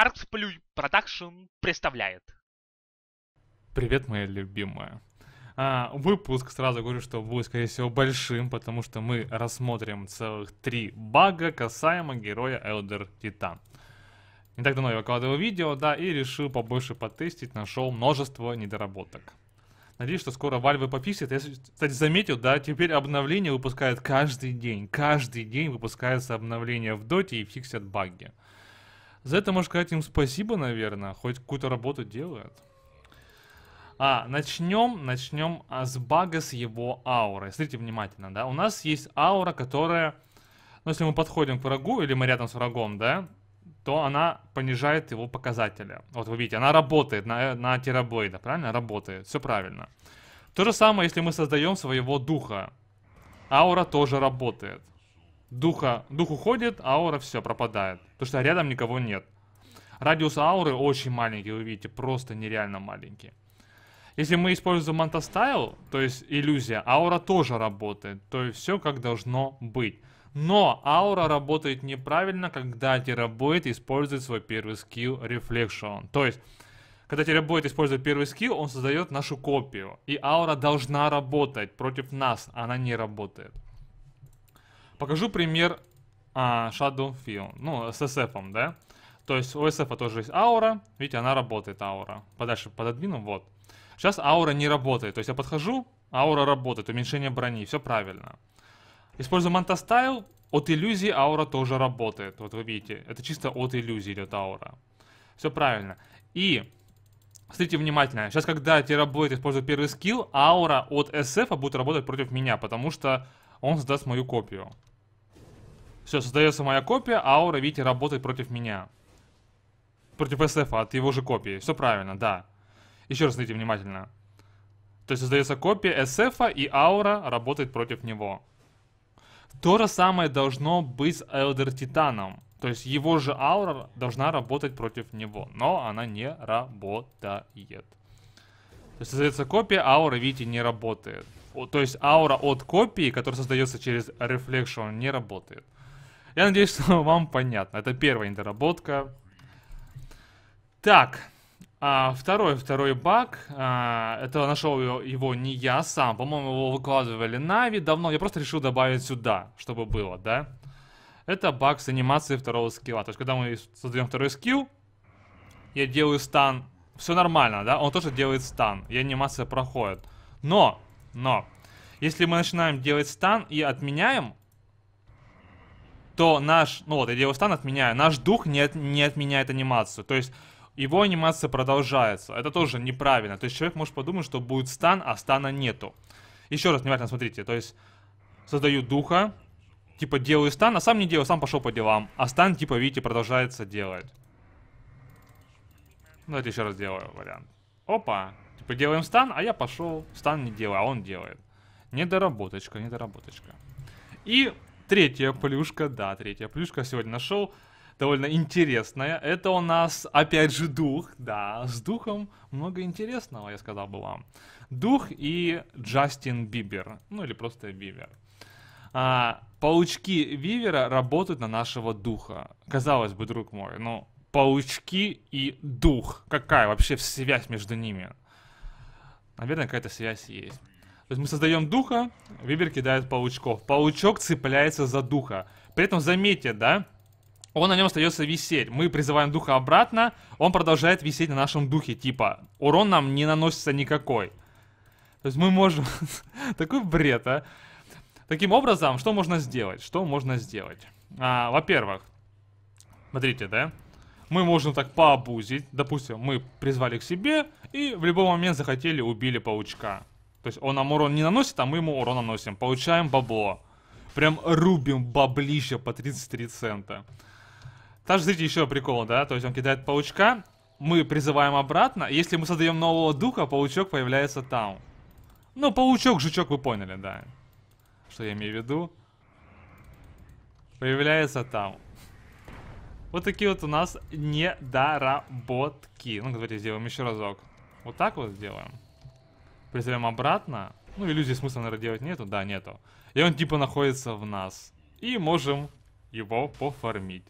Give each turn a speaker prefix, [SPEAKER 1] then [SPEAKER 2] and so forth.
[SPEAKER 1] Artsplug Production представляет. Привет, моя любимая. А, выпуск, сразу говорю, что будет, скорее всего, большим, потому что мы рассмотрим целых три бага касаемо героя Элдер Титан. Не так давно я выкладывал видео, да, и решил побольше потестить, нашел множество недоработок. Надеюсь, что скоро Valve пописит. Я, кстати, заметил, да, теперь обновление выпускают каждый день. Каждый день выпускается обновление в Доте и фиксят баги. За это можно сказать им спасибо, наверное. Хоть какую-то работу делают. А, начнем, начнем а, с бага с его ауры. Смотрите внимательно, да. У нас есть аура, которая... Ну, если мы подходим к врагу, или мы рядом с врагом, да, то она понижает его показатели. Вот вы видите, она работает на, э, на терабоида, правильно? Работает, все правильно. То же самое, если мы создаем своего духа. Аура тоже работает. Духа, дух уходит, аура все, пропадает. Потому что рядом никого нет. Радиус ауры очень маленький, вы видите, просто нереально маленький. Если мы используем мантастайл, то есть иллюзия, аура тоже работает. То есть все как должно быть. Но аура работает неправильно, когда терабойт использует свой первый скилл Reflection. То есть, когда терабойт использует первый скилл, он создает нашу копию. И аура должна работать против нас, она не работает. Покажу пример а, Shadow Field, ну, с SF, да? То есть у SF тоже есть аура, видите, она работает, аура. Подальше пододвину, вот. Сейчас аура не работает, то есть я подхожу, аура работает, уменьшение брони, все правильно. Использую Мантастайл, от иллюзии аура тоже работает, вот вы видите. Это чисто от иллюзии идет аура. Все правильно. И Смотрите внимательно. Сейчас, когда терабойт использует первый скилл, аура от SF а будет работать против меня, потому что он сдаст мою копию. Все, создается моя копия, а аура, видите, работает против меня. Против СФ, а, от его же копии. Все правильно, да. Еще раз смотрите внимательно. То есть создается копия СФ, а, и аура работает против него. То же самое должно быть с Элдер Титаном. То есть его же аура должна работать против него, но она не работает. То есть создается копия, аура, видите, не работает. То есть аура от копии, которая создается через Reflection, не работает. Я надеюсь, что вам понятно. Это первая недоработка. Так, а, второй, второй баг. А, это нашел его, его не я сам. По-моему, его выкладывали Нави давно. Я просто решил добавить сюда, чтобы было, да? Это баг с анимацией второго скилла. То есть, когда мы создаем второй скилл, я делаю стан. Все нормально, да? Он тоже делает стан. И анимация проходит. Но, но, если мы начинаем делать стан и отменяем, то наш, ну вот, я делаю стан, отменяю, наш дух не, от, не отменяет анимацию. То есть его анимация продолжается. Это тоже неправильно. То есть человек может подумать, что будет стан, а стана нету. Еще раз внимательно смотрите. То есть создаю духа, типа делаю стан, а сам не делаю, сам пошел по делам. А стан, типа, видите, продолжается делать. Давайте ну, еще раз делаю вариант. Опа. Типа делаем стан, а я пошел. Стан не делаю, а он делает. Недоработочка, недоработочка. И Третья плюшка, да, третья плюшка сегодня нашел. Довольно интересная. Это у нас, опять же, дух. Да, с духом много интересного, я сказал бы вам. Дух и Джастин Бибер. Ну, или просто Бибер. А, паучки Вивера работают на нашего духа. Казалось бы, друг мой, но ну, паучки и дух. Какая вообще связь между ними? Наверное, какая-то связь есть. То есть мы создаем духа, Вибер кидает паучков. Паучок цепляется за духа. При этом, заметьте, да, он на нем остается висеть. Мы призываем духа обратно, он продолжает висеть на нашем духе. Типа, урон нам не наносится никакой. То есть мы можем... Такой бред, а? Таким образом, что можно сделать? Что можно сделать? А, во-первых, смотрите, да? Мы можем так пообузить. Допустим, мы призвали к себе и в любой момент захотели, убили паучка. То есть он нам урон не наносит, а мы ему урон наносим. Получаем бабло. Прям рубим баблище по 33 цента. Также, смотрите, еще прикол, да? То есть он кидает паучка, мы призываем обратно. Если мы создаем нового духа, паучок появляется там. Ну, паучок, жучок, вы поняли, да. Что я имею в виду? Появляется там. Вот такие вот у нас недоработки. Ну, давайте сделаем еще разок. Вот так вот сделаем призовем обратно. Ну, иллюзии смысла, наверное, делать нету. Да, нету. И он типа находится в нас. И можем его пофармить.